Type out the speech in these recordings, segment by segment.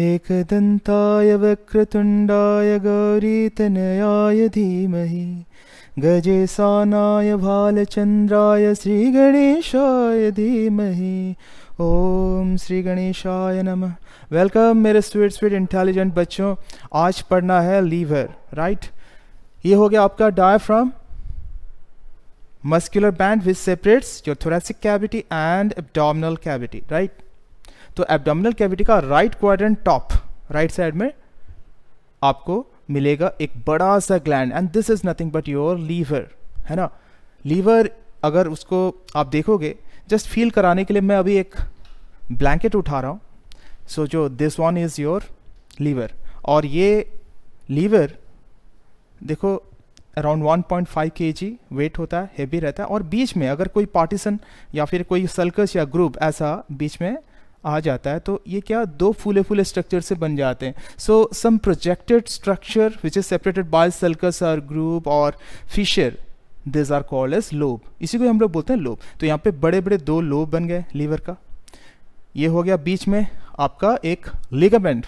एकदन्ताय वक्रतुण्डाय गौरीतनयाय धीमहि गजेशानाय भालचन्द्राय श्रीगणेशाय धीमहि ओम श्री गणेशाय नमः वेलकम मेरे स्वीट स्वीट इंटेलिजेंट बच्चों आज पढ़ना है लीवर राइट ये हो गया आपका diaphragm muscular band which separates your thoracic cavity and abdominal cavity right तो एबडामिनल कैविटी का right quadrant top right side में आपको मिलेगा एक बड़ा सा gland and this is nothing but your liver है ना लीवर अगर उसको आप देखोगे जस्ट फील कराने के लिए मैं अभी एक ब्लैंकेट उठा रहा हूँ सो so, जो this one is your liver और ये लीवर देखो अराउंड 1.5 पॉइंट वेट होता है हेवी रहता है और बीच में अगर कोई पार्टीसन या फिर कोई सल्कस या ग्रुप ऐसा बीच में आ जाता है तो ये क्या दो फूले फूले स्ट्रक्चर से बन जाते हैं so some projected structure which is separated by sulcus और ग्रुप और fissure these are called as lobe इसी को हम लोग बोलते हैं लोब तो यहाँ पे बड़े बड़े दो लोब बन गए लीवर का ये हो गया बीच में आपका एक लिगामेंट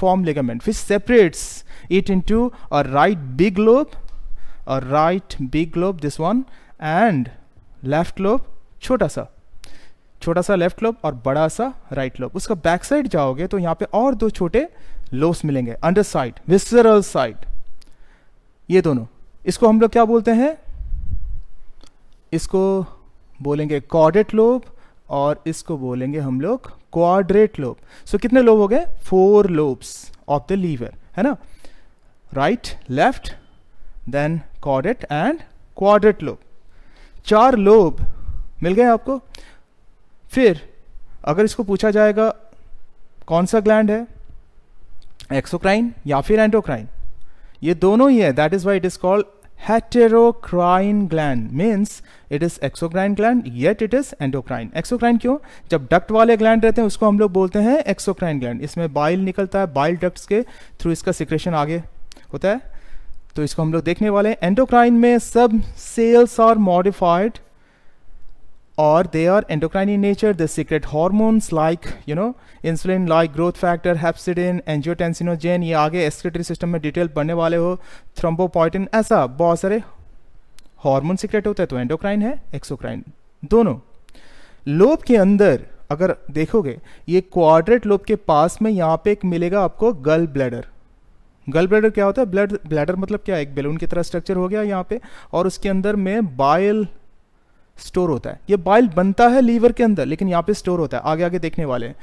फॉर्म लिगामेंट फिर separates it into a right big lobe a right big lobe this one and left lobe छोटा सा छोटा सा लेफ्ट लोब और बड़ा सा राइट लोब उसका बैक साइड जाओगे तो यहां पे और दो छोटे लोब्स मिलेंगे अंडर साइड विसरल साइड ये दोनों इसको हम लोग क्या बोलते हैं इसको बोलेंगे कॉर्डेट लोब और इसको बोलेंगे हम लोग क्वाड्रेट लोब सो so, कितने लोब हो गए four lobes of the liver है ना right left then caudate and quadrate lobe चार लोब मिल गए आपको फिर अगर इसको पूछा जाएगा कौन सा ग्लैंड है एक्सोक्राइन या फिर एंडोक्राइन ये दोनों ही है that is why it is called heterocrine gland means it is exocrine gland yet it is endocrine exocrine क्यों जब डक्ट वाले ग्लैंड रहते हैं उसको हम लोग बोलते हैं एक्सोक्राइन ग्लैंड इसमें बाइल निकलता है बाइल डक्ट्स के थ्रू इसका सिक्रेशन आगे होता है तो इसको हम लोग देखने वाले हैं एंडोक्राइन में सब cells are modified or they are endocrine in nature. They secrete hormones like you know insulin, like growth factor, hepcidin, angiotensinogen. ये आगे excretory सिस्टम में डिटेल पढ़ने वाले हो thrombopoietin ऐसा बहुत सारे hormone सिक्रेट होते हैं तो एंडोक्राइन है एक्सोक्राइन दोनों लोब के अंदर अगर देखोगे ये क्वाड्रेट लोब के पास में यहाँ पे ek मिलेगा आपको gall ब्लैडर गल ब्लैडर क्या होता है ब्लड ब्लैडर मतलब क्या एक बेलून की तरह स्ट्रक्चर हो गया यहाँ पे और उसके अंदर में बाइल स्टोर होता है ये बाइल बनता है लीवर के अंदर लेकिन यहाँ पे स्टोर होता है आगे आगे देखने वाले हैं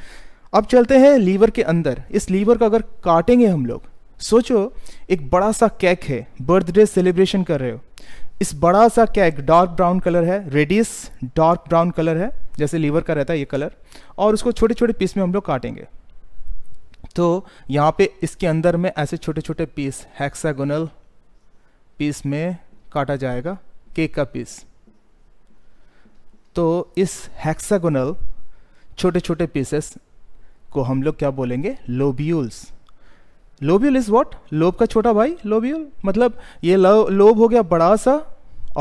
अब चलते हैं लीवर के अंदर इस लीवर का अगर काटेंगे हम लोग सोचो एक बड़ा सा केक है बर्थडे सेलिब्रेशन कर रहे हो इस बड़ा सा केक डार्क ब्राउन कलर है रेडियस डार्क ब्राउन कलर है जैसे लीवर का रहता है ये कलर और उसको छोटे छोटे पीस में हम लोग काटेंगे तो यहाँ पे इसके अंदर में ऐसे छोटे छोटे पीस हैक्सागोनल पीस में काटा जाएगा केक का पीस तो इस हेक्सागोनल छोटे छोटे पीसेस को हम लोग क्या बोलेंगे lobules lobule is what lobe का छोटा भाई लोब्यूल मतलब ये लो, लोब हो गया बड़ा सा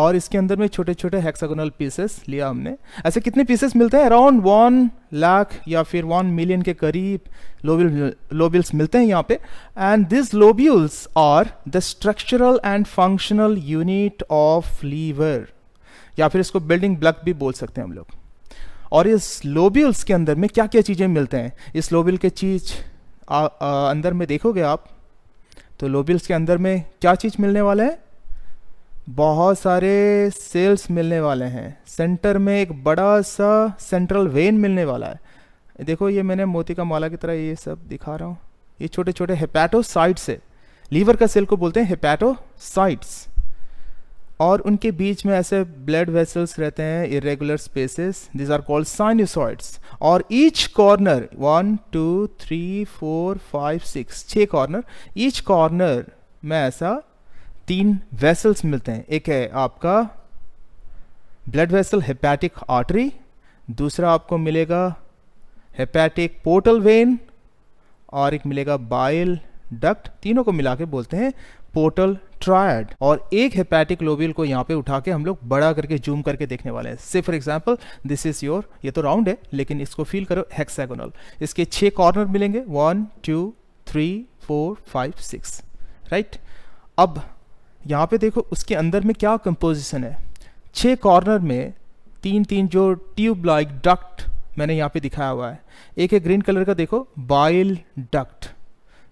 और इसके अंदर में छोटे छोटे हेक्सागोनल पीसेस लिया हमने ऐसे कितने पीसेस मिलते हैं अराउंड वन लाख या फिर वन मिलियन के करीब लोबिल लोबिल्स मिलते हैं यहाँ पे and this lobules are the structural and functional unit of liver या फिर इसको बिल्डिंग ब्लॉक भी बोल सकते हैं हम लोग और इस लोबियल्स के अंदर में क्या क्या चीज़ें मिलते हैं इस लोबियल के चीज अंदर में देखोगे आप तो लोबियल्स के अंदर में क्या चीज़ मिलने वाला है बहुत सारे सेल्स मिलने वाले हैं सेंटर में एक बड़ा सा सेंट्रल वेन मिलने वाला है देखो ये मैंने मोती का माला की तरह ये सब दिखा रहा हूँ ये छोटे छोटे हेपैटोसाइट्स है लीवर का सेल को बोलते हैं हेपैटोसाइट्स और उनके बीच में ऐसे ब्लड वेसल्स रहते हैं irregular spaces this are called sinusoids और each corner one two three four five six छः कॉर्नर ईच कॉर्नर में ऐसा तीन वेसल्स मिलते हैं एक है आपका ब्लड वेसल हेपैटिक आर्टरी दूसरा आपको मिलेगा हेपैटिक पोर्टल वेन और एक मिलेगा बाइल डक्ट तीनों को मिला के बोलते हैं पोर्टल ट्रायड और एक हेपेटिक लोब्यूल को यहाँ पे उठा के हम लोग बड़ा करके जूम करके देखने वाले हैं से for example this is your ये तो राउंड है लेकिन इसको फील करो हेक्सागोनल इसके छः कॉर्नर मिलेंगे one two three four five six right अब यहाँ पे देखो उसके अंदर में क्या कंपोजिशन है छः कॉर्नर में तीन तीन जो ट्यूब लाइक डक्ट मैंने यहाँ पे दिखाया हुआ है एक है ग्रीन कलर का देखो बाइल डक्ट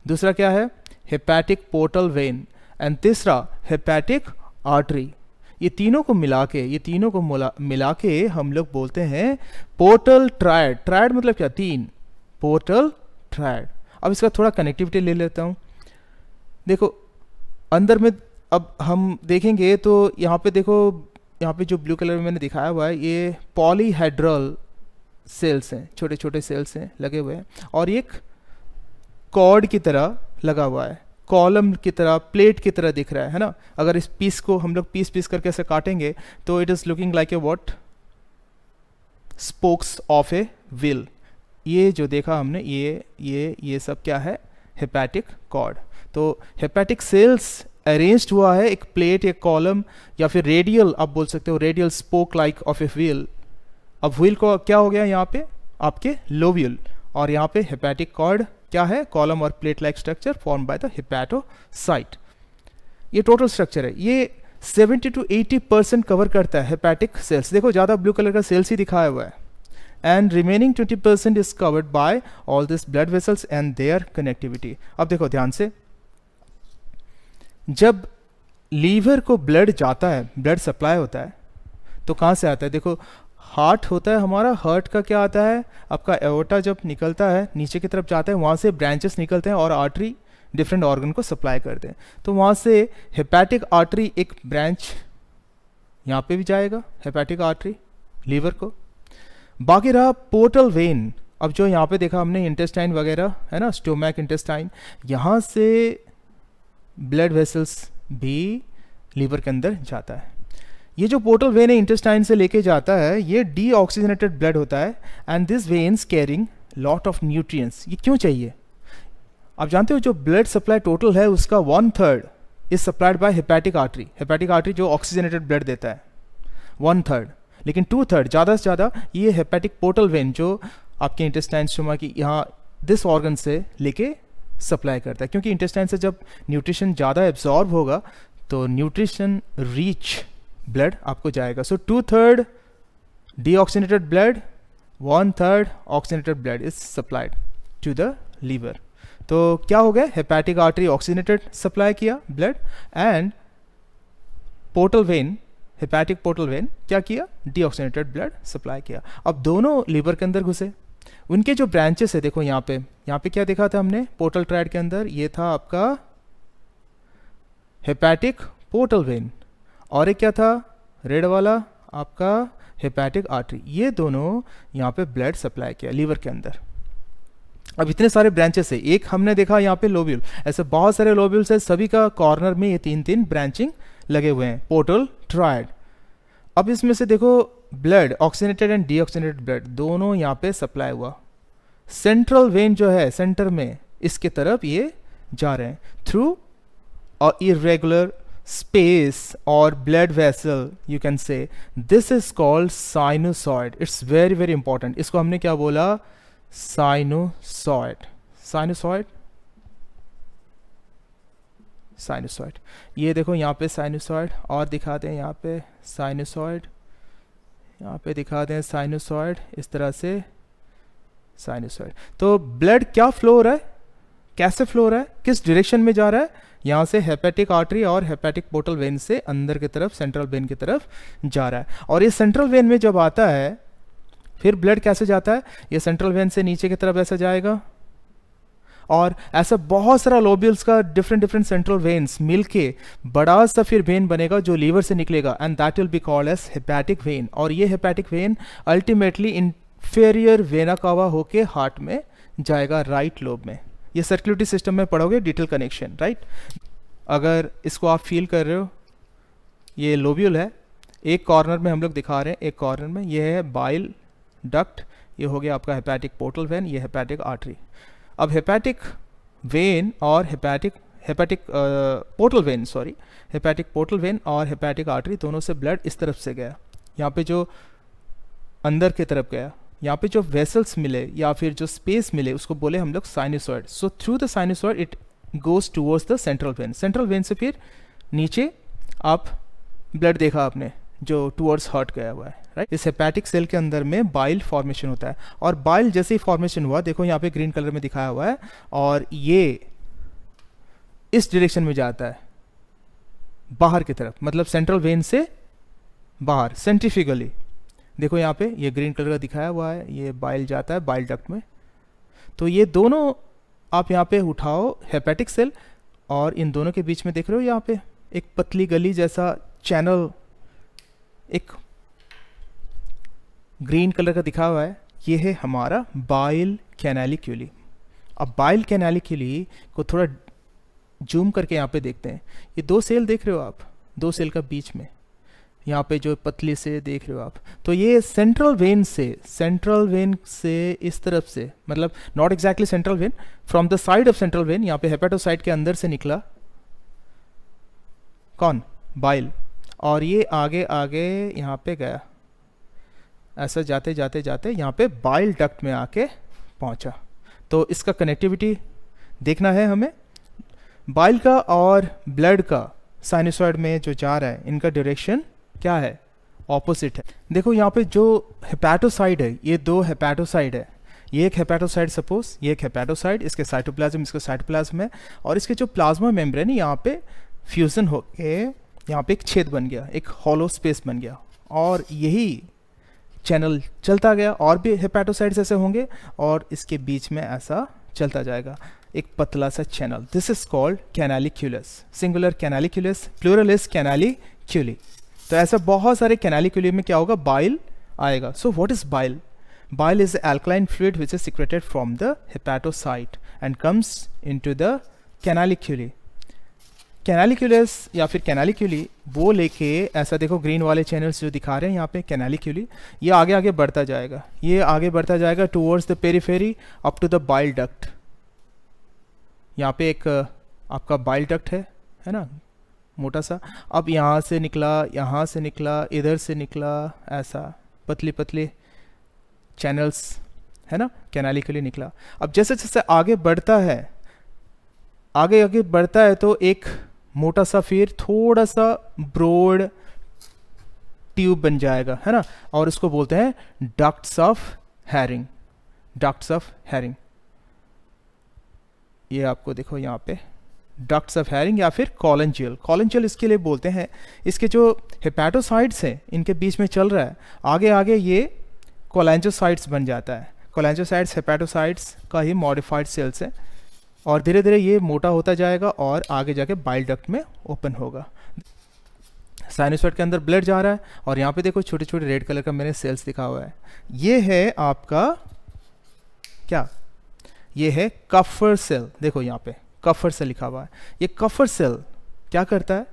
दूसरा क्या है हेपेटिक पोर्टल वेन एंड तीसरा हेपैटिक आर्टरी ये तीनों को मिला के ये तीनों को मिला के हम लोग बोलते हैं पोर्टल ट्रायड ट्रायड मतलब क्या तीन पोर्टल ट्रायड अब इसका थोड़ा कनेक्टिविटी ले लेता हूँ देखो अंदर में अब हम देखेंगे तो यहाँ पे देखो यहाँ पे जो ब्लू कलर में मैंने दिखाया हुआ है ये पॉलीहाइड्रल सेल्स हैं छोटे छोटे सेल्स हैं लगे हुए हैं और एक कॉर्ड की तरह लगा हुआ है कॉलम की तरह प्लेट की तरह दिख रहा है है ना अगर इस पीस को हम लोग पीस पीस करके ऐसे काटेंगे तो it is looking like a what spokes of a wheel ये जो देखा हमने ये ये ये सब क्या है हेपैटिक कॉर्ड तो हेपैटिक सेल्स अरेंज्ड हुआ है एक प्लेट एक कॉलम या फिर रेडियल आप बोल सकते हो radial spoke like of a wheel अब व्हील को क्या हो गया यहाँ पे आपके लोव्यूल और यहाँ पे हेपैटिक कॉर्ड क्या है कॉलम और plate like structure form by the hepatocyte ये टोटल स्ट्रक्चर है ये 70 टू 80 परसेंट कवर करता है हेपैटिक सेल्स देखो ज़्यादा ब्लू कलर का सेल्स ही दिखाया हुआ है and remaining 20 percent is covered by all this blood vessels and their connectivity अब देखो ध्यान से जब लीवर को ब्लड जाता है ब्लड सप्लाई होता है तो कहाँ से आता है देखो हार्ट होता है हमारा हार्ट का क्या आता है आपका एवोटा जब निकलता है नीचे की तरफ जाता है वहाँ से ब्रांचेस निकलते हैं और आर्टरी डिफरेंट ऑर्गन को सप्लाई करते हैं तो वहाँ से हेपैटिक आर्टरी एक ब्रांच यहाँ पे भी जाएगा हेपैटिक आर्टरी लीवर को बाकी रहा पोर्टल वेन अब जो यहाँ पे देखा हमने इंटेस्टाइन वगैरह है ना स्टोमैक इंटेस्टाइन यहाँ से ब्लड वेसल्स भी लीवर के अंदर जाता है ये जो पोर्टल वेन है इंटेस्टाइन से लेके जाता है ये डी ऑक्सीजनेटेड ब्लड होता है and this veins carrying lot of nutrients ये क्यों चाहिए आप जानते हो जो ब्लड सप्लाई टोटल है उसका one third is supplied by hepatic artery hepatic artery जो ऑक्सीजनेटेड ब्लड देता है वन थर्ड लेकिन टू थर्ड ज़्यादा से ज़्यादा ये हेपेटिक पोर्टल वेन जो आपके इंटेस्टाइन शुमा की यहाँ दिस ऑर्गन से लेके सप्लाई करता है क्योंकि इंटेस्टाइन से जब न्यूट्रिशन ज़्यादा एब्जॉर्ब होगा तो न्यूट्रिशन रीच ब्लड आपको जाएगा so two third oxygenated blood one third oxygenated blood is supplied to the liver तो क्या हो गया हेपैटिक आर्टरी ऑक्सीनेटेड सप्लाई किया blood and portal vein hepatic portal vein क्या किया डीऑक्सीजनेटेड ब्लड सप्लाई किया अब दोनों लीवर के अंदर घुसे उनके जो ब्रांचेस है देखो यहाँ पे यहाँ पे क्या देखा था हमने पोर्टल ट्राइड के अंदर ये था आपका हेपैटिक पोर्टल वेन और एक क्या था रेड वाला आपका हेपेटिक आर्टरी ये दोनों यहाँ पे ब्लड सप्लाई किया लीवर के अंदर अब इतने सारे ब्रांचेस है एक हमने देखा यहाँ पे लोब्यूल ऐसे बहुत सारे लोब्यूल्स है सभी का कॉर्नर में ये तीन तीन ब्रांचिंग लगे हुए हैं पोर्टल ट्रायड अब इसमें से देखो blood oxygenated and deoxygenated blood दोनों यहाँ पे सप्लाई हुआ सेंट्रल वेन जो है सेंटर में इसके तरफ ये जा रहे हैं थ्रू और irregular space or blood vessel you can say this is called sinusoid it's very very important इसको हमने क्या बोला sinusoid sinusoid साइनसॉइड ये देखो यहाँ पे साइनसॉइड और दिखाते हैं यहाँ पे साइनसॉइड यहाँ पे दिखाते हैं साइनसॉइड इस तरह से साइनसॉइड तो ब्लड क्या फ्लो हो रहा है कैसे फ्लो हो रहा है किस डायरेक्शन में जा रहा है यहाँ से हेपेटिक आर्टरी और हेपेटिक पोर्टल वेन से अंदर की तरफ सेंट्रल वेन की तरफ जा रहा है और ये सेंट्रल वेन में जब आता है फिर ब्लड कैसे जाता है ये सेंट्रल वेन से नीचे की तरफ ऐसा जाएगा और ऐसा बहुत सारा लोब्यूल्स का डिफरेंट डिफरेंट सेंट्रल वेन्स मिलके बड़ा सा फिर वेन बनेगा जो लीवर से निकलेगा and that will be called as hepatic vein और ये hepatic vein ultimately inferior vena cava होके हार्ट में जाएगा राइट लोब में ये सर्कुलेटरी सिस्टम में पढ़ोगे डिटेल कनेक्शन राइट अगर इसको आप फील कर रहे हो ये लोब्यूल है एक कॉर्नर में हम लोग दिखा रहे हैं एक कॉर्नर में ये है बाइल डक्ट ये हो गया आपका हेपैटिक पोर्टल वेन ये हेपैटिक आर्टरी अब हेपैटिक वेन और hepatic hepatic portal vein sorry hepatic portal vein और हेपैटिक आर्टरी दोनों से ब्लड इस तरफ से गया यहाँ पे जो अंदर की तरफ गया यहाँ पे जो वेसल्स मिले या फिर जो स्पेस मिले उसको बोले हम लोग sinusoid so through the sinusoid it goes towards the central vein central vein से फिर नीचे आप ब्लड देखा आपने जो टूवर्ड्स हार्ट गया हुआ है राइट इस हेपैटिक सेल के अंदर में बाइल फॉर्मेशन होता है और बाइल जैसे ही फॉर्मेशन हुआ देखो यहाँ पे ग्रीन कलर में दिखाया हुआ है और ये इस डायरेक्शन में जाता है बाहर की तरफ मतलब सेंट्रल वेन से बाहर सेंट्रिफिकली देखो यहाँ पे ये ग्रीन कलर का दिखाया हुआ है ये बाइल जाता है बाइल डक्ट में तो ये दोनों आप यहाँ पे उठाओ हेपेटिक सेल और इन दोनों के बीच में देख रहे हो यहाँ पे एक पतली गली जैसा चैनल एक ग्रीन कलर का दिखा हुआ है ये है हमारा बाइल कैनालिक्यूली अब बाइल कैनालिक्यूली को थोड़ा जूम करके यहाँ पे देखते हैं ये दो सेल देख रहे हो आप दो सेल का बीच में यहाँ पे जो पतली से देख रहे हो आप तो ये सेंट्रल वेन से सेंट्रल वेन से इस तरफ से मतलब not exactly central vein from the side of central vein यहाँ पे हेपेटोसाइट के अंदर से निकला कौन बाइल और ये आगे आगे यहाँ पे गया ऐसा जाते जाते जाते यहाँ पे बाइल डक्ट में आके पहुँचा तो इसका कनेक्टिविटी देखना है हमें बाइल का और ब्लड का साइनसॉइड में जो जा रहा है इनका डायरेक्शन क्या है ऑपोजिट है देखो यहाँ पे जो हेपैटोसाइड है ये दो हेपैटोसाइड है ये एक हेपैटोसाइड सपोज ये एक हेपैटोसाइड इसके साइटोप्लाज्म इसके साइटोप्लाज्म है और इसके जो प्लाज्मा मेम्ब्रेन है यहाँ पे फ्यूजन हो के यहाँ पे एक छेद बन गया एक हॉलो स्पेस बन गया और यही चैनल चलता गया और भी हेपैटोसाइड ऐसे होंगे और इसके बीच में ऐसा चलता जाएगा एक पतला सा channel this is called canaliculus singular canaliculus plural is canaliculi तो ऐसा बहुत सारे कैनालिकुलियम में क्या होगा बाइल आएगा so what is bile bile is alkaline fluid which is secreted from the hepatocyte and comes into the canaliculi canaliculus या फिर कैनालिक्यूली वो लेके ऐसा देखो ग्रीन वाले चैनल्स जो दिखा रहे हैं यहाँ पे कैनालिक्यूली ये आगे आगे बढ़ता जाएगा ये आगे बढ़ता जाएगा towards the periphery up to the bile duct यहाँ पे एक आपका बाइल डक्ट है है ना मोटा सा अब यहाँ से निकला यहाँ से निकला इधर से निकला ऐसा पतले पतले चैनल्स है ना के लिए निकला अब जैसे जैसे आगे बढ़ता है आगे आगे बढ़ता है तो एक मोटा सा फिर थोड़ा सा ब्रोड ट्यूब बन जाएगा है ना और इसको बोलते हैं ducts of Hering ducts of Hering ये आपको देखो यहाँ पे डक्ट्स ऑफ हेयरिंग या फिर कॉलेंजियल कॉलेंजियल इसके लिए बोलते हैं इसके जो हेपेटोसाइड्स हैं इनके बीच में चल रहा है आगे आगे ये कोलेंजोसाइट्स बन जाता है कोलेंजोसाइट्स हेपेटोसाइट्स का ही मॉडिफाइड सेल्स है और धीरे धीरे ये मोटा होता जाएगा और आगे जाके बाइल डक्ट में ओपन होगा साइनोसाइड के अंदर ब्लड जा रहा है और यहाँ पे देखो छोटे छोटे रेड कलर का मैंने सेल्स दिखा हुआ है ये है आपका क्या ये है कफर सेल देखो यहाँ पे कफर सेल लिखा हुआ है ये कफर सेल क्या करता है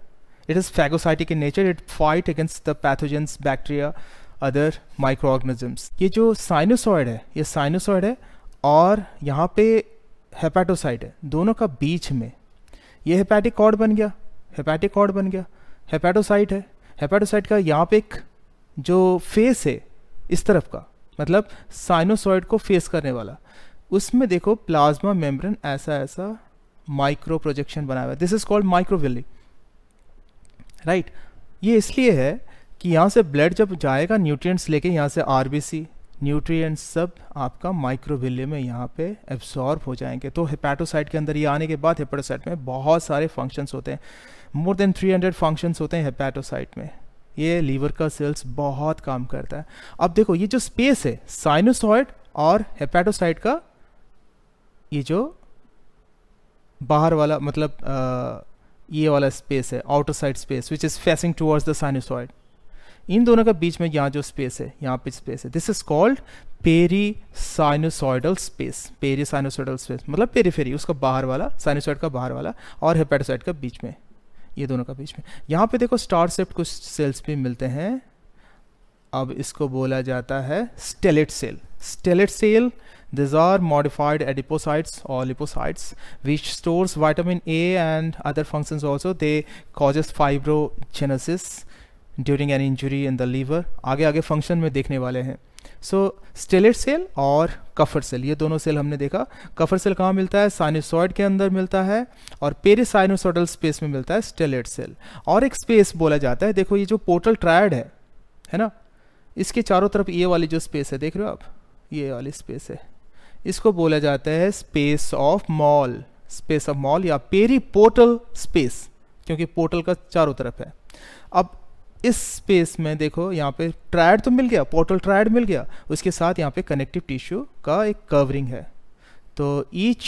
it is phagocytic in nature it fight against the pathogens bacteria other micro organisms ये जो साइनोसॉइड है ये साइनोसॉइड है और यहाँ पे हेपेटोसाइड है दोनों का बीच में ये हेपेटिक कॉर्ड बन गया हेपेटिक कॉर्ड बन गया हेपेटोसाइट है हेपेटोसाइट का यहाँ पे एक जो फेस है इस तरफ का मतलब साइनोसॉइड को फेस करने वाला उसमें देखो प्लाज्मा मेम्ब्रेन ऐसा ऐसा माइक्रो प्रोजेक्शन बनाया हुआ है this is called microvilli right ये इसलिए है कि यहाँ से ब्लड जब जाएगा न्यूट्रिएंट्स लेके यहाँ से आरबीसी न्यूट्रिएंट्स सब आपका माइक्रोविले में यहाँ पे एब्सॉर्ब हो जाएंगे तो हेपेटोसाइट के अंदर ये आने के बाद हेपेटोसाइट में बहुत सारे फंक्शंस होते हैं मोर देन 300 फंक्शंस होते हैं हेपेटोसाइट में ये लीवर का सेल्स बहुत काम करता है अब देखो ये जो स्पेस है साइनोसॉइड और हेपेटोसाइट का ये जो बाहर वाला मतलब आ, ये वाला स्पेस है outer side space which is facing towards the sinusoid इन दोनों के बीच में यहाँ जो स्पेस है यहाँ पे स्पेस है this is called peri sinusoidal space peri sinusoidal space मतलब पेरी फेरी उसका बाहर वाला साइनोसॉइड का बाहर वाला और हेपेटोसाइड का बीच में ये दोनों का बीच में यहाँ पे देखो स्टार सेप्ट कुछ सेल्स भी मिलते हैं अब इसको बोला जाता है stellate cell stellate cell These are modified adipocytes or lipocytes, which stores vitamin A and other functions also. They causes fibrogenesis during an injury in the liver. आगे आगे function में देखने वाले हैं सो स्टेलेट सेल और कफर सेल ये दोनों cell हमने देखा कफर सेल कहाँ मिलता है साइनोसॉइड के अंदर मिलता है और पेरिसाइनोसॉइडल स्पेस में मिलता है स्टेलेट सेल और एक स्पेस बोला जाता है देखो ये जो पोर्टल ट्रायड है है ना इसके चारों तरफ ये वाली जो स्पेस है देख रहे हो आप ये वाली स्पेस है इसको बोला जाता है space of Mall space of Mall या पेरी पोर्टल स्पेस क्योंकि पोर्टल का चारों तरफ है अब इस स्पेस में देखो यहाँ पे ट्रायड तो मिल गया पोर्टल ट्रायड मिल गया उसके साथ यहाँ पे कनेक्टिव टिश्यू का एक कवरिंग है तो each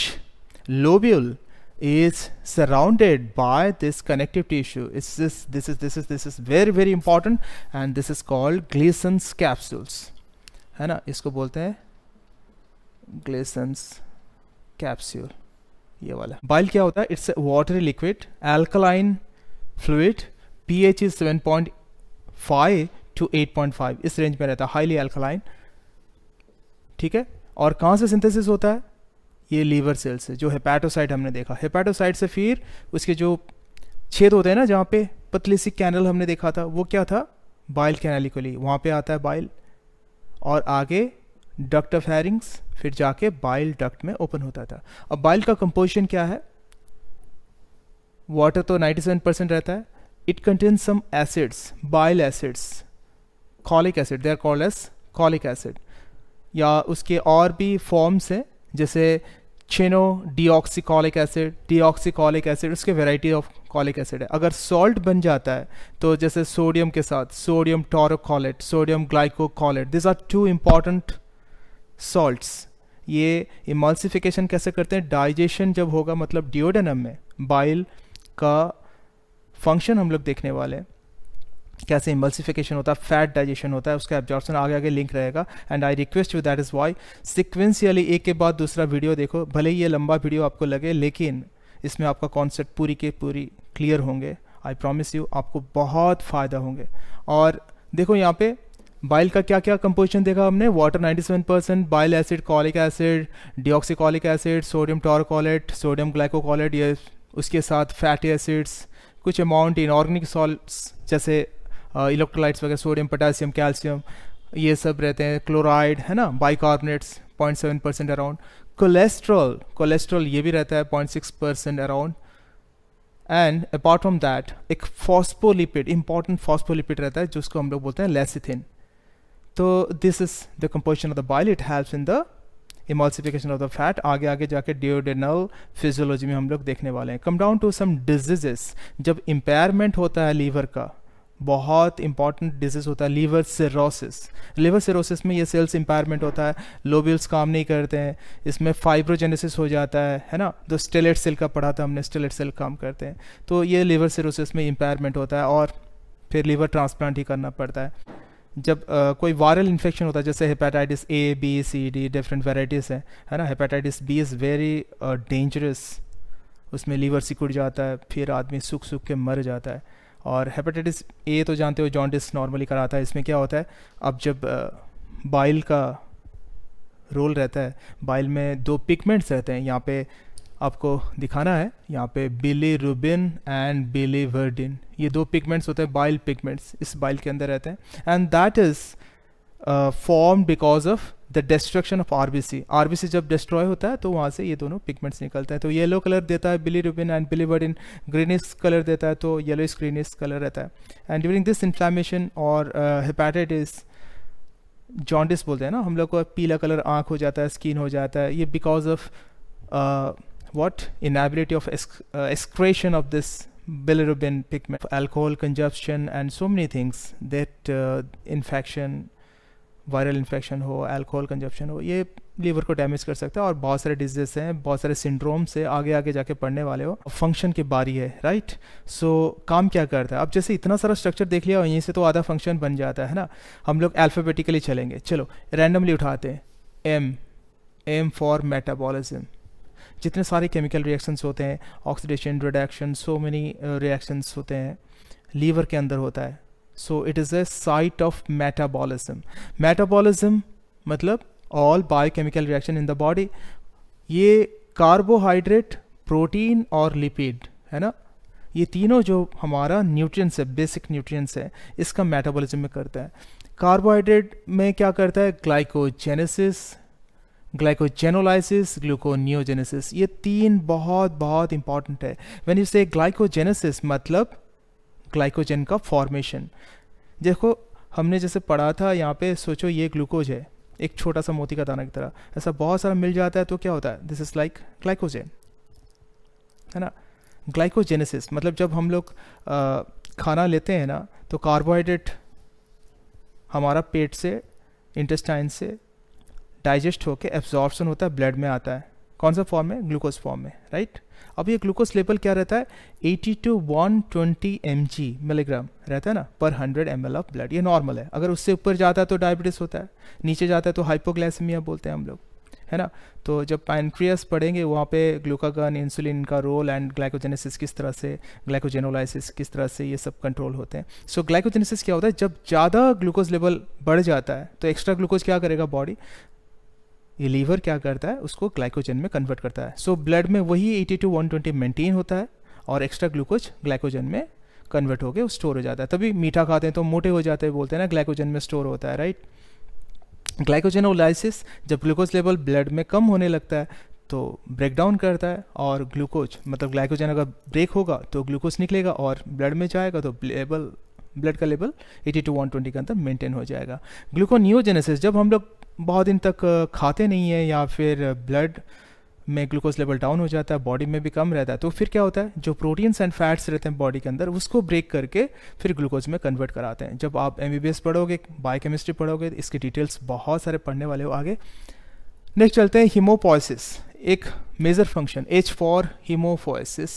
lobule is surrounded by this connective tissue is this this is this is this very very very important and this is called Gleason's है ना इसको बोलते हैं ग्लेसन्स कैप्स्यूल ये वाला बाइल क्या होता है it's a watery liquid alkaline fluid pH is 7.5 to 8.5 इस रेंज में रहता है हाईली एल्कलाइन ठीक है और कहाँ से सिंथेसिस होता है ये लीवर सेल से जो हेपेटोसाइट हमने देखा हेपेटोसाइट से फिर उसके जो छेद होते हैं ना जहाँ पे पतली सी कैनल हमने देखा था वो क्या था बाइल कैनालिकुली वहाँ पे आता है बाइल और आगे डक्ट ऑफ हैरिंग्स फिर जाके बाइल डक्ट में ओपन होता था अब बाइल का कंपोजिशन क्या है वाटर तो 97 परसेंट रहता है it contain some acids bile acids cholic acid they are called as cholic acid या उसके और भी फॉर्म्स हैं जैसे chenodeoxycholic acid deoxycholic acid उसके वेराइटी ऑफ कॉलिक एसिड है अगर सॉल्ट बन जाता है तो जैसे सोडियम के साथ sodium taurocholate sodium glycocholate this are two important salts ये इमल्सिफिकेशन कैसे करते हैं डाइजेशन जब होगा मतलब डिओडेनम में बाइल का फंक्शन हम लोग देखने वाले हैं कैसे इमल्सिफिकेशन होता है फैट डाइजेशन होता है उसका एब्जॉर्प्शन आगे आगे लिंक रहेगा and I request you that is why sequentially एक के बाद दूसरा वीडियो देखो भले ही ये लंबा वीडियो आपको लगे लेकिन इसमें आपका कॉन्सेप्ट पूरी के पूरी क्लियर होंगे आई प्रॉमिस यू आपको बहुत फ़ायदा होंगे और देखो यहाँ पे बाइल का क्या क्या कंपोजिशन देखा हमने water 97 percent bile acid cholic acid deoxycholic acid sodium taurocholate sodium glycocholate ये उसके साथ फैटी एसिड्स कुछ अमाउंट इनऑर्गेनिक सॉल्ट्स जैसे इलेक्ट्रोलाइट्स वगैरह सोडियम पोटासियम कैल्शियम ये सब रहते हैं क्लोराइड है ना bicarbonates point seven percent around cholesterol cholesterol ये भी रहता है point six percent around and apart from that एक फॉस्फोलिपिड इंपॉर्टेंट फॉस्फोलिपिड रहता है जिसको हम लोग बोलते हैं लेसिथिन तो this is the composition of the bile it helps in the emulsification of the fat आगे आगे जाके डिओडेनल फिजियोलॉजी में हम लोग देखने वाले हैं come down to some diseases जब इम्पेयरमेंट होता है लीवर का बहुत इंपॉर्टेंट डिजीज़ होता है लीवर सिरोसिस लीवर सिरोसिस में ये सेल्स इंपायरमेंट होता है लोब्यूल्स काम नहीं करते हैं इसमें फाइब्रोजेनेसिस हो जाता है है ना तो स्टेलेट सेल का पढ़ा था हमने स्टेलेट सेल काम करते हैं तो ये लीवर सिरोसिस में इंपायरमेंट होता है और फिर लीवर ट्रांसप्लांट ही करना पड़ता है जब आ, कोई वायरल इन्फेक्शन होता है जैसे hepatitis A B C D different varieties हैं है ना hepatitis B is very dangerous उसमें लीवर सिकुड़ जाता है फिर आदमी सूख सूख के मर जाता है और हेपेटाइटिस ए तो जानते हो जॉन्डिस नॉर्मली कराता है इसमें क्या होता है अब जब बाइल का रोल रहता है बाइल में दो पिगमेंट्स रहते हैं यहाँ पे आपको दिखाना है यहाँ पे बिली रूबिन एंड बिली वर्डिन ये दो पिगमेंट्स होते हैं बाइल पिगमेंट्स इस बाइल के अंदर रहते हैं and that is form because of the destruction of RBC RBC जब डिस्ट्रॉय होता है तो वहाँ से ये दोनों पिगमेंट्स निकलते हैं तो येलो कलर देता है bilirubin and biliverdin greenish colour देता है तो येलो इस ग्रीनिस कलर रहता है एंड ड्यूरिंग दिस इन्फ्लामेशन और हेपेटाइटिस जॉन्डिस बोलते हैं ना हम लोग को पीला कलर आँख हो जाता है स्किन हो जाता है ये because of what inability of exc uh, excretion of this bilirubin pigment alcohol consumption and so many things that uh, infection viral infection हो अल्कोहल कंजप्शन हो ये लीवर को डैमेज कर सकता है और बहुत सारे डिजीज हैं बहुत सारे सिंड्रोम से आगे आगे जाके पढ़ने वाले हो फंक्शन की बारी है राइट सो so, काम क्या करता है अब जैसे इतना सारा स्ट्रक्चर देख लिया यहीं से तो आधा फंक्शन बन जाता है ना हम लोग एल्फाबेटिकली चलेंगे चलो रैंडमली उठाते हैं एम एम फॉर मेटाबॉलिज्म जितने सारे केमिकल रिएक्शंस होते हैं oxidation reduction so many reactions होते हैं लीवर के अंदर होता है so it is a site of metabolism metabolism मतलब all biochemical reaction in the body ये कार्बोहाइड्रेट प्रोटीन और लिपिड है ना ये तीनों जो हमारा न्यूट्रिएंट्स है बेसिक न्यूट्रिएंट्स है इसका मेटाबॉलिज्म में करता है कार्बोहाइड्रेट में क्या करता है ग्लाइकोजेनेसिस ग्लाइकोजेनोलाइसिस ग्लूकोनियोजेनेसिस ये तीन बहुत बहुत इंपॉर्टेंट है वेन यू से ग्लाइकोजेनेसिस मतलब ग्लाइकोजन का फॉर्मेशन देखो हमने जैसे पढ़ा था यहाँ पे सोचो ये ग्लूकोज है एक छोटा सा मोती का दाना की तरह ऐसा बहुत सारा मिल जाता है तो क्या होता है दिस इज लाइक ग्लाइकोजेन है ना ग्लाइकोजेनेसिस मतलब जब हम लोग खाना लेते हैं ना तो कार्बोहाइड्रेट हमारा पेट से इंटेस्टाइन से डाइजेस्ट होकर एब्जॉर्बसन होता है ब्लड में आता है कौन सा फॉर्म में ग्लूकोज फॉर्म में राइट अब ये ग्लूकोज लेवल क्या रहता है 80 टू 120 ट्वेंटी मिलीग्राम रहता है ना पर 100 एम ऑफ ब्लड ये नॉर्मल है अगर उससे ऊपर जाता है तो डायबिटीज़ होता है नीचे जाता है तो हाइपोग्लाइसमिया बोलते हैं हम लोग है ना तो जब पैनक्रियस पढ़ेंगे वहाँ पे ग्लूकागन इंसुलिन का रोल एंड ग्लाइकोजेनेसिस किस तरह से ग्लाइकोजेनोलाइसिस किस तरह से ये सब कंट्रोल होते हैं सो so, ग्लाइकोजेनेसिस क्या होता है जब ज़्यादा ग्लूकोज लेवल बढ़ जाता है तो एक्स्ट्रा ग्लूकोज क्या करेगा बॉडी ये लीवर क्या करता है उसको ग्लाइकोजन में कन्वर्ट करता है सो so, ब्लड में वही 80 टू 120 मेंटेन होता है और एक्स्ट्रा ग्लूकोज ग्लाइकोजन में कन्वर्ट होकर स्टोर हो जाता है तभी मीठा खाते हैं तो मोटे हो जाते हैं बोलते हैं ना ग्लाइकोजन में स्टोर होता है राइट ग्लाइकोजेनोलाइसिस जब ग्लूकोज लेवल ब्लड में कम होने लगता है तो ब्रेक डाउन करता है और ग्लूकोज मतलब ग्लाइकोजन अगर ब्रेक होगा तो ग्लूकोज निकलेगा और ब्लड में जाएगा तो लेवल ब्लड का लेवल 80 टू 120 के अंदर मेंटेन हो जाएगा ग्लूकोनियोजेनेसिस जब हम लोग बहुत दिन तक खाते नहीं हैं या फिर ब्लड में ग्लूकोज लेवल डाउन हो जाता है बॉडी में भी कम रहता है तो फिर क्या होता है जो प्रोटीन्स एंड फैट्स रहते हैं बॉडी के अंदर उसको ब्रेक करके फिर ग्लूकोज में कन्वर्ट कराते हैं जब आप एम पढ़ोगे बायोकेमिस्ट्री पढ़ोगे इसके डिटेल्स बहुत सारे पढ़ने वाले हो आगे नेक्स्ट चलते हैं हीमोपोइसिस एक major function H for haemopoiesis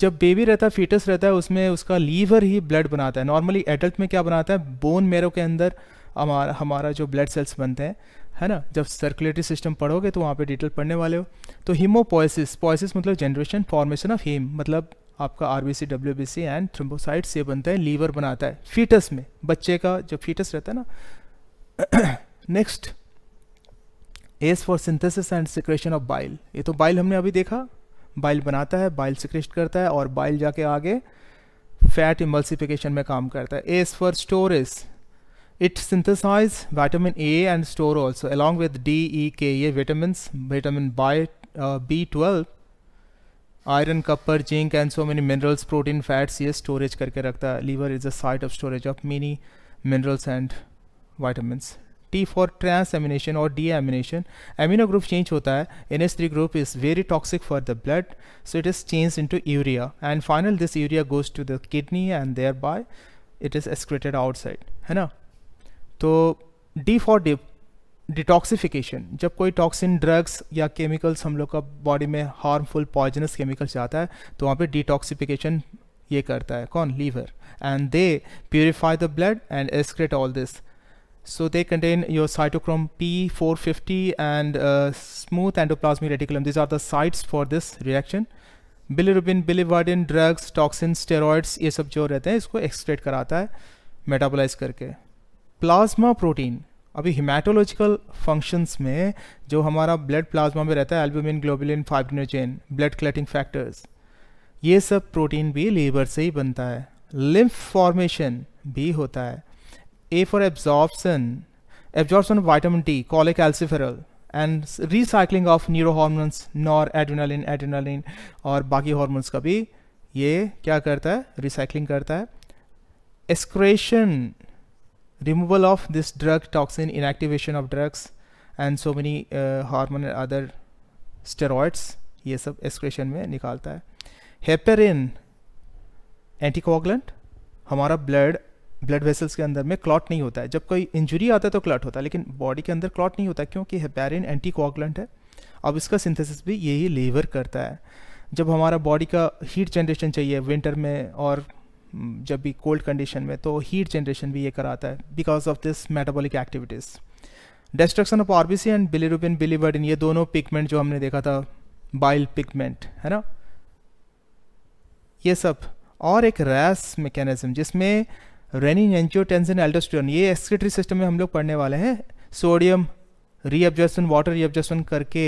जब बेबी रहता है फीटस रहता है उसमें उसका लीवर ही ब्लड बनाता है नॉर्मली एडल्ट में क्या बनाता है बोन मेरो के अंदर हमारा हमारा जो ब्लड सेल्स बनते हैं है ना जब सर्कुलेटरी सिस्टम पढ़ोगे तो वहाँ पे डिटेल पढ़ने वाले हो तो हीमोपोइसिस पॉइसिस मतलब जनरेशन फॉर्मेशन ऑफ हीम मतलब आपका R B C W B C and thrombocyte से बनता है लीवर बनाता है फीटस में बच्चे का जो फीटस रहता है ना next S for synthesis and secretion of bile ये तो बाइल हमने अभी देखा बाइल बनाता है बाइल सिक्रेट करता है और बाइल जाके आगे फैट इमल्सिफिकेशन में काम करता है S for storage It synthesizes vitamin A and store also along with D, E, K, A vitamins, vitamin B, uh, B12, iron, copper, zinc and so many minerals, protein, fats, yes, storage karke rakhta Liver is a site of storage of many minerals and vitamins. T for transamination or deamination. Amino group change hota hai. NH3 group is very toxic for the blood. So it is changed into urea. And finally this urea goes to the kidney and thereby it is excreted outside. Hai na? तो D for dip detoxification जब कोई toxin drugs या chemicals हम लोग का body में harmful poisonous chemicals जाता है तो वहाँ पे डिटॉक्सिफिकेशन ये करता है कौन liver and they purify the blood and excrete all this so they contain your cytochrome P four fifty and smooth endoplasmic reticulum this are the sites for this reaction bilirubin biliverdin drugs toxin steroids ये सब जो रहते हैं इसको excrete कराता है metabolise करके plasma protein अभी हिमाटोलॉजिकल फंक्शंस में जो हमारा ब्लड प्लाज्मा में रहता है albumin globulin fibrinogen blood clotting factors ये सब प्रोटीन भी लीवर से ही बनता है लिम्फ फॉर्मेशन भी होता है A for absorption absorption of vitamin D cholecalciferol and recycling of neuro hormones noradrenaline adrenaline और बाकी हॉर्मोन्स का भी ये क्या करता है रिसाइकलिंग करता है excretion removal of this drug toxin inactivation of drugs and so uh, hormone and other steroids ये सब एक्सक्रेशन में निकालता है हेपेरिन एंटीकोगलेंट हमारा ब्लड ब्लड वेसल्स के अंदर में क्लॉट नहीं होता है जब कोई इंजरी आता है तो क्लॉट होता है लेकिन बॉडी के अंदर क्लॉट नहीं होता क्योंकि हेपेरिन एंटीकोगलेंट है अब इसका सिंथेसिस भी यही लेवर करता है जब हमारा बॉडी का हीट जनरेशन चाहिए विंटर में और जब भी कोल्ड कंडीशन में तो हीट जनरेशन भी ये कराता है because of this metabolic activities destruction of RBC and bilirubin biliverdin ये दोनों पिगमेंट जो हमने देखा था बाइल पिगमेंट है ना ये सब और एक रैस मैकेनिज्म जिसमें रेनिन एंजियोटेंसिन एल्डोस्टेरोन ये एक्सक्रेटरी सिस्टम में हम लोग पढ़ने वाले हैं सोडियम रीअब्जॉर्सन वाटर रीअब्जॉर्सन करके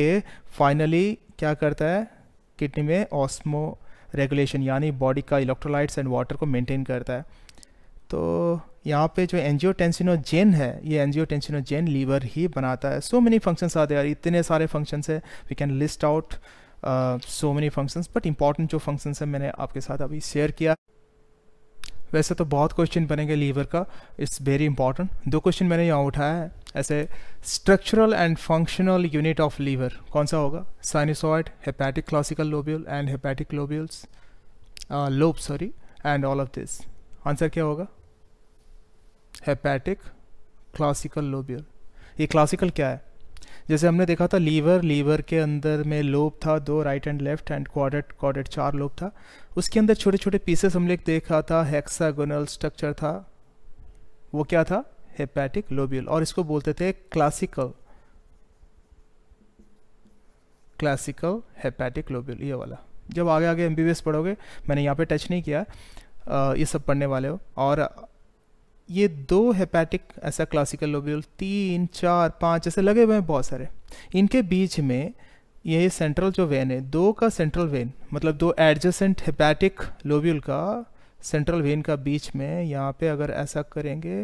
फाइनली क्या करता है किडनी में ऑस्मो रेगुलेशन यानी बॉडी का इलेक्ट्रोलाइट्स एंड वाटर को मेंटेन करता है तो यहाँ पे जो एनजियोटेंसिनोजेन है ये एनजियो टेंसिनोजेन लीवर ही बनाता है सो मेनी फंक्शंस आते यार इतने सारे फंक्शंस है we can list out so many functions but important जो फंक्शंस है मैंने आपके साथ अभी शेयर किया वैसे तो बहुत क्वेश्चन बनेंगे लीवर का इट्स वेरी इंपॉर्टेंट दो क्वेश्चन मैंने यहाँ उठाया है ऐसे structural and functional unit of liver कौन सा होगा sinusoid hepatic classical lobule and hepatic lobules lobe sorry and all of this answer क्या होगा हेपैटिक क्लासिकल लोब्यूल ये क्लासिकल क्या है जैसे हमने देखा था लीवर लीवर के अंदर में लोब था दो right and left and quadrate quadrate चार लोब था उसके अंदर छोटे छोटे पीसेस हमने देखा था हेक्सागोनल स्ट्रक्चर था वो क्या था हेपैटिक लोब्यूल और इसको बोलते थे क्लासिकल क्लासिकल हेपैटिक लोब्यूल ये वाला जब आगे आगे एम पढ़ोगे मैंने यहाँ पे टच नहीं किया ये सब पढ़ने वाले हो और ये दो हेपैटिक ऐसा क्लासिकल लोब्यूल तीन चार पाँच ऐसे लगे हुए हैं बहुत सारे इनके बीच में ये सेंट्रल जो वेन है दो का सेंट्रल वेन मतलब दो एडजसेंट हेपैटिक लोब्यूल का सेंट्रल वेन का बीच में यहाँ पे अगर ऐसा करेंगे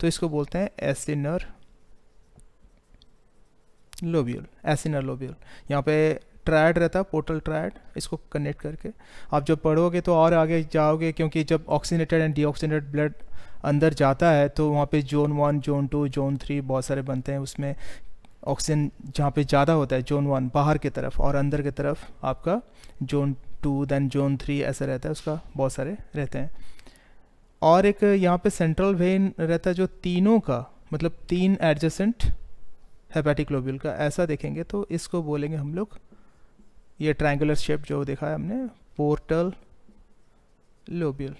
तो इसको बोलते हैं एसिनर लोब्यूल एसिनर लोब्यूल यहाँ पे ट्रायड रहता है पोर्टल ट्रायड इसको कनेक्ट करके आप जब पढ़ोगे तो और आगे जाओगे क्योंकि जब ऑक्सीनेटेड एंड डीऑक्सीनेटेड ब्लड अंदर जाता है तो वहाँ पे zone one zone two zone three बहुत सारे बनते हैं उसमें ऑक्सीजन जहाँ पे ज़्यादा होता है जोन वन बाहर की तरफ और अंदर की तरफ आपका zone two then zone three ऐसा रहता है उसका बहुत सारे रहते हैं और एक यहाँ पे सेंट्रल वेन रहता है जो तीनों का मतलब तीन एडजेसेंट हेपेटिक लोब्यूल का ऐसा देखेंगे तो इसको बोलेंगे हम लोग ये ट्रायंगुलर शेप जो देखा है हमने पोर्टल लोब्यूल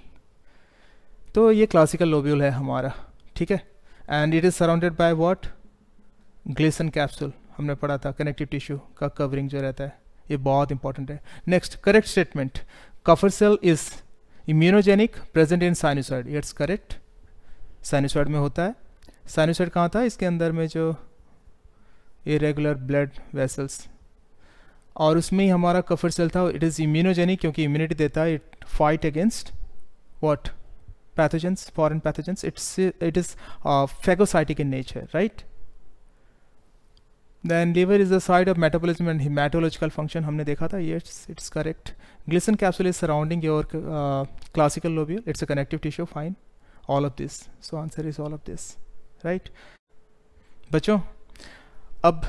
तो ये क्लासिकल लोब्यूल है हमारा ठीक है and it is surrounded by what Glisson capsule हमने पढ़ा था कनेक्टिव टिश्यू का कवरिंग जो रहता है ये बहुत इंपॉर्टेंट है next correct statement Kupffer cell is immunogenic present in sinusoid it's correct sinusoid में होता है साइनोसॉइड कहाँ था इसके अंदर में जो इरेगुलर ब्लड वेसल्स और उसमें ही हमारा कफर सेल था इट इज़ इम्यूनोजेनिक क्योंकि इम्यूनिटी देता है it fight against what pathogens foreign pathogens it's it is phagocytic in nature right then liver is the side of metabolism and haematological function हमने देखा था ये it's correct Glisson capsule is surrounding your classical lobule it's a connective tissue fine all of this so answer is all of this right बच्चों अब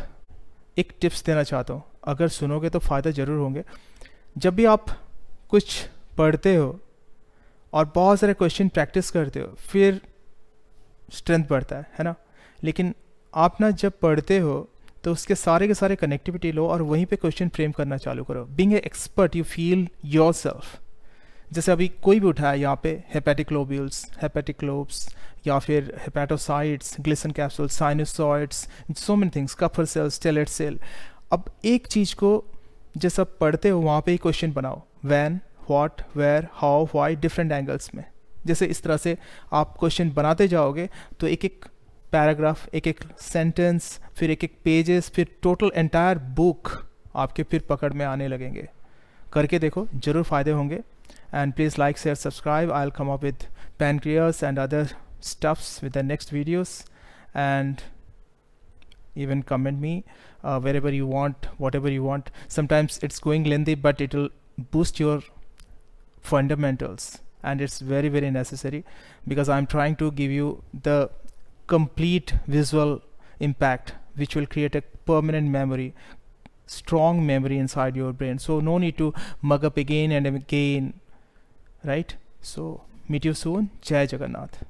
एक tips देना चाहता हूँ अगर सुनोगे तो फ़ायदा ज़रूर होंगे जब भी आप कुछ पढ़ते हो और बहुत सारे क्वेश्चन प्रैक्टिस करते हो फिर स्ट्रेंथ बढ़ता है है ना लेकिन आप ना जब पढ़ते हो तो उसके सारे के सारे कनेक्टिविटी लो और वहीं पे क्वेश्चन फ्रेम करना चालू करो being a expert you feel yourself जैसे अभी कोई भी उठाया यहाँ पे हेपेटिक्लोब्यूल्स हेपेटिक्लोब्स या फिर hepatocytes Glisson capsule sinusoids so many things Kupffer cells stellate cell अब एक चीज़ को जैसा पढ़ते हो वहाँ पे ही क्वेश्चन बनाओ when what where how why different angles में जैसे इस तरह से आप क्वेश्चन बनाते जाओगे तो एक एक पैराग्राफ एक एक सेंटेंस फिर एक एक पेजेस फिर टोटल एंटायर बुक आपके फिर पकड़ में आने लगेंगे करके देखो जरूर फायदे होंगे and please like share subscribe I'll come up with pen criers and other stuffs with the next videos and even comment me wherever you want whatever you want sometimes it's going lengthy but it will boost your fundamentals and it's very very necessary because I am trying to give you the complete visual impact which will create a permanent memory strong memory inside your brain so no need to mug up again and again right so meet you soon jai jagannath